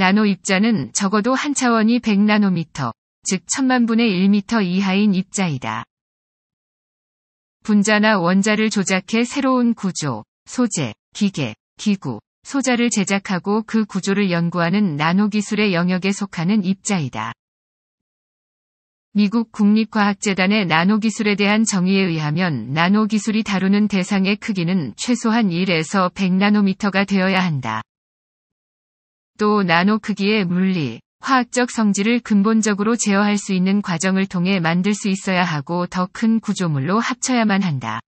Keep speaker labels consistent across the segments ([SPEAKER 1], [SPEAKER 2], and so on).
[SPEAKER 1] 나노 입자는 적어도 한 차원이 100나노미터, 즉 천만분의 1미터 이하인 입자이다. 분자나 원자를 조작해 새로운 구조, 소재, 기계, 기구, 소자를 제작하고 그 구조를 연구하는 나노기술의 영역에 속하는 입자이다. 미국 국립과학재단의 나노기술에 대한 정의에 의하면 나노기술이 다루는 대상의 크기는 최소한 1에서 100나노미터가 되어야 한다. 또 나노 크기의 물리, 화학적 성질을 근본적으로 제어할 수 있는 과정을 통해 만들 수 있어야 하고 더 큰 구조물로 합쳐야만 한다.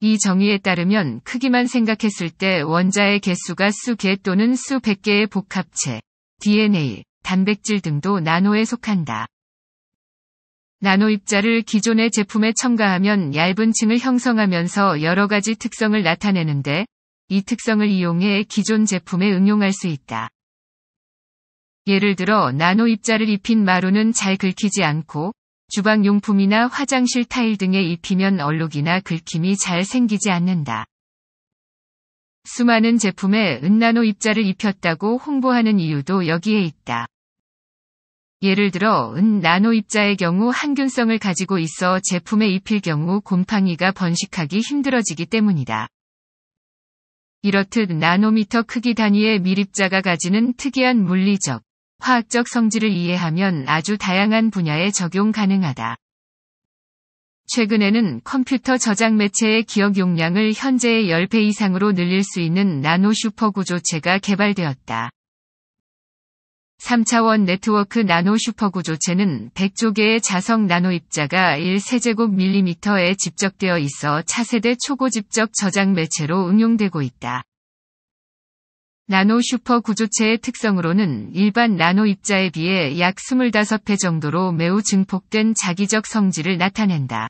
[SPEAKER 1] 이 정의에 따르면 크기만 생각했을 때 원자의 개수가 수 개 또는 수백 개의 복합체, DNA, 단백질 등도 나노에 속한다. 나노 입자를 기존의 제품에 첨가하면 얇은 층을 형성하면서 여러 가지 특성을 나타내는데 이 특성을 이용해 기존 제품에 응용할 수 있다. 예를 들어 나노 입자를 입힌 마루는 잘 긁히지 않고 주방용품이나 화장실 타일 등에 입히면 얼룩이나 긁힘이 잘 생기지 않는다. 수많은 제품에 은나노 입자를 입혔다고 홍보하는 이유도 여기에 있다. 예를 들어 은 나노 입자의 경우 항균성을 가지고 있어 제품에 입힐 경우 곰팡이가 번식하기 힘들어지기 때문이다. 이렇듯 나노미터 크기 단위의 미립자가 가지는 특이한 물리적, 화학적 성질을 이해하면 아주 다양한 분야에 적용 가능하다. 최근에는 컴퓨터 저장 매체의 기억 용량을 현재의 10배 이상으로 늘릴 수 있는 나노 슈퍼 구조체가 개발되었다. 3차원 네트워크 나노 슈퍼구조체는 100조 개의 자석 나노 입자가 1세제곱밀리미터에 집적되어 있어 차세대 초고집적 저장 매체로 응용되고 있다. 나노 슈퍼 구조체의 특성으로는 일반 나노 입자에 비해 약 25배 정도로 매우 증폭된 자기적 성질을 나타낸다.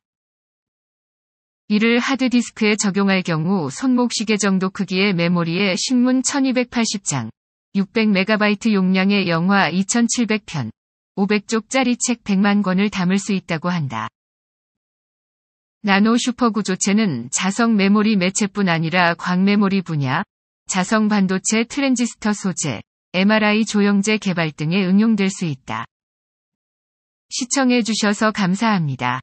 [SPEAKER 1] 이를 하드디스크에 적용할 경우 손목시계 정도 크기의 메모리에 신문 1280장, 600MB 용량의 영화 2700편, 500쪽짜리 책 100만 권을 담을 수 있다고 한다. 나노 슈퍼 구조체는 자성 메모리 매체뿐 아니라 광메모리 분야, 자성 반도체 트랜지스터 소재, MRI 조영제 개발 등에 응용될 수 있다. 시청해주셔서 감사합니다.